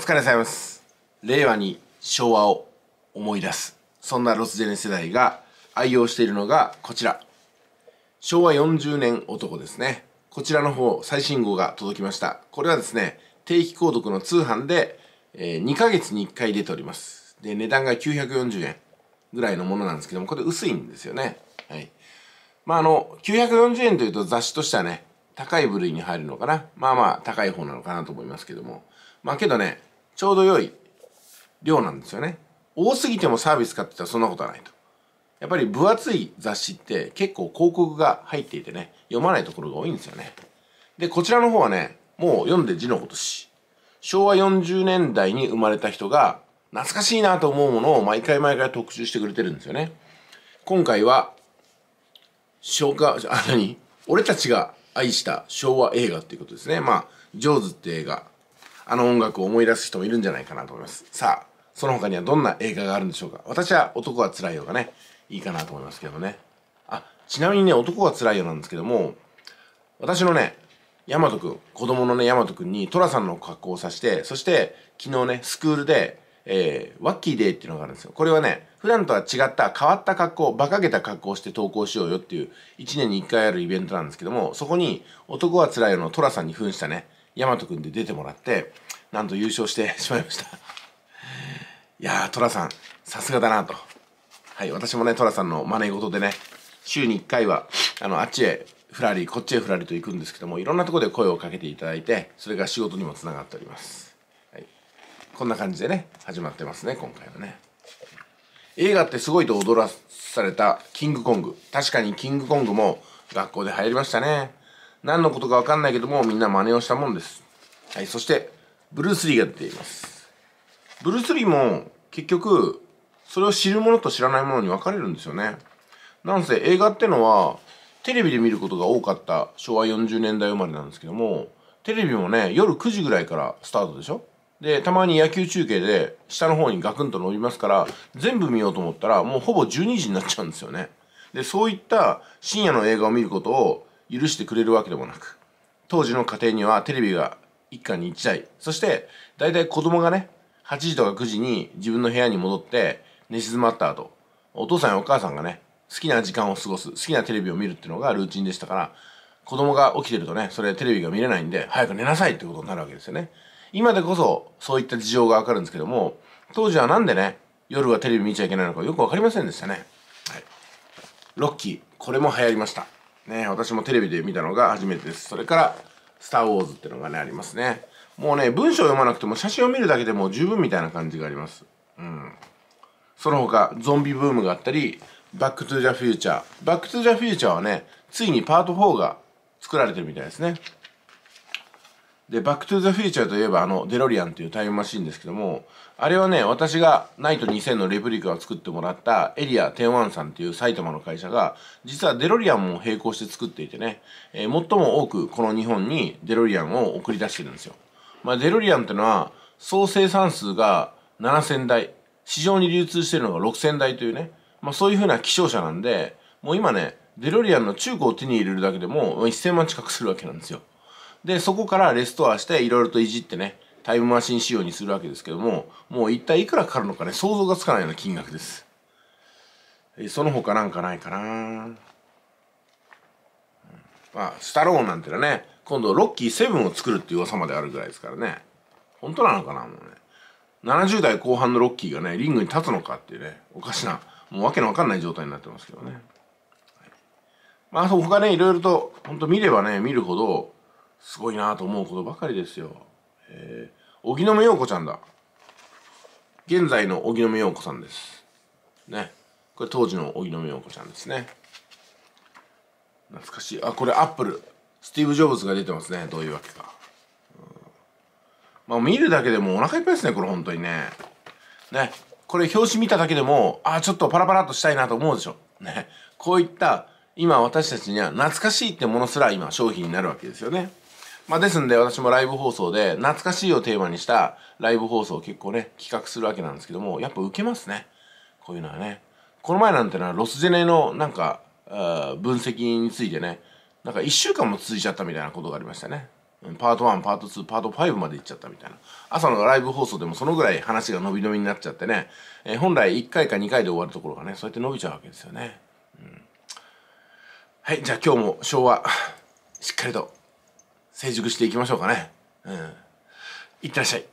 疲れ様です。令和に昭和を思い出す。そんなロスジェネ世代が愛用しているのがこちら。昭和40年男ですね。こちらの方、最新号が届きました。これはですね、定期購読の通販で、えー、2ヶ月に1回出ております。で、値段が940円ぐらいのものなんですけども、これ薄いんですよね。はい。まあ、あの、940円というと雑誌としてはね、高い部類に入るのかな。まあまあ、高い方なのかなと思いますけども。まあけどね、ちょうど良い量なんですよね。多すぎてもサービスかって言ったらそんなことはないと。やっぱり分厚い雑誌って結構広告が入っていてね、読まないところが多いんですよね。で、こちらの方はね、もう読んで字のことし、昭和40年代に生まれた人が懐かしいなと思うものを毎回毎回特集してくれてるんですよね。今回は、昭和、あ、何俺たちが愛した昭和映画っていうことですね。まあ、ジョーズって映画。あの音楽を思い出す人もいるんじゃないかなと思いますさあその他にはどんな映画があるんでしょうか私は「男はつらいよ」がねいいかなと思いますけどねあちなみにね「男はつらいよ」なんですけども私のね大和くん子供のね大和くんに寅さんの格好をさしてそして昨日ねスクールでえー、ワッキーデーっていうのがあるんですよ。これはね、普段とは違った変わった格好、馬鹿げた格好をして投稿しようよっていう1年に1回あるイベントなんですけども、そこに男はつらいよの寅さんに扮したね、大和君で出てもらってなんと優勝して しまいましたいやー寅さんさすがだなとはい私もね寅さんの真似事でね週に1回はあのあっちへふらりこっちへふらりと行くんですけどもいろんなとこで声をかけていただいてそれが仕事にもつながっております、はい、こんな感じでね始まってますね今回はね映画ってすごいと踊らされたキングコング確かにキングコングも学校で流行りましたね何のことかわかんないけども、みんな真似をしたもんです。はい、そして、ブルース・リーが出ています。ブルース・リーも、結局、それを知るものと知らないものに分かれるんですよね。なんせ映画ってのは、テレビで見ることが多かった昭和40年代生まれなんですけども、テレビもね、夜9時ぐらいからスタートでしょで、たまに野球中継で下の方にガクンと伸びますから、全部見ようと思ったらもうほぼ12時になっちゃうんですよね。で、そういった深夜の映画を見ることを許してくれるわけでもなく当時の家庭にはテレビが一家に1台そして大体子供がね8時とか9時に自分の部屋に戻って寝静まった後お父さんやお母さんがね好きな時間を過ごす好きなテレビを見るっていうのがルーチンでしたから子供が起きてるとねそれテレビが見れないんで早く寝なさいってことになるわけですよね今でこそそういった事情がわかるんですけども当時はなんでね夜はテレビ見ちゃいけないのかよく分かりませんでしたね、はい、ロッキーこれも流行りましたね、私もテレビで見たのが初めてです。それから、スター・ウォーズってのがね、ありますね。もうね、文章を読まなくても写真を見るだけでも十分みたいな感じがあります。うん。その他、ゾンビブームがあったり、バック・トゥ・ザ・フューチャー。バック・トゥ・ザ・フューチャーはね、ついにパート4が作られてるみたいですね。で、バックトゥザフューチャーといえば、あの、デロリアンっていうタイムマシンですけども、あれはね、私がナイト2000のレプリカを作ってもらったエリア101さんっていう埼玉の会社が、実はデロリアンも並行して作っていてね、えー、最も多くこの日本にデロリアンを送り出してるんですよ。まあ、デロリアンってのは、総生産数が7000台、市場に流通してるのが6000台というね、まあそういうふうな希少車なんで、もう今ね、デロリアンの中古を手に入れるだけでも1000万近くするわけなんですよ。で、そこからレストアしていろいろといじってね、タイムマシン仕様にするわけですけども、もう一体いくらかかるのかね、想像がつかないような金額です。その他なんかないかなまあ、スタローンなんてのはね、今度ロッキー7を作るっていう噂まであるぐらいですからね。本当なのかなもうね。70代後半のロッキーがね、リングに立つのかっていうね、おかしな、もうわけのわかんない状態になってますけどね。まあ、他ね、いろいろと、本当見ればね、見るほど、すごいなと思うことばかりですよ。えー、荻野目洋子ちゃんだ。現在の荻野目洋子さんです。ね。これ当時の荻野目洋子ちゃんですね。懐かしい。あ、これアップル。スティーブ・ジョブズが出てますね。どういうわけか。まあ見るだけでもお腹いっぱいですね。これ本当にね。ね。これ表紙見ただけでも、あ、ちょっとパラパラっとしたいなと思うでしょ。ね。こういった今私たちには懐かしいってものすら今商品になるわけですよね。まあ、ですんで私もライブ放送で懐かしいをテーマにしたライブ放送を結構ね企画するわけなんですけどもやっぱウケますねこういうのはねこの前なんてのはロスジェネのなんか分析についてねなんか1週間も続いちゃったみたいなことがありましたねパート1パート2パート5まで行っちゃったみたいな朝のライブ放送でもそのぐらい話が伸び伸びになっちゃってね、えー、本来1回か2回で終わるところがねそうやって伸びちゃうわけですよね、うん、はいじゃあ今日も昭和しっかりと成熟していきましょうかね。うん。いってらっしゃい。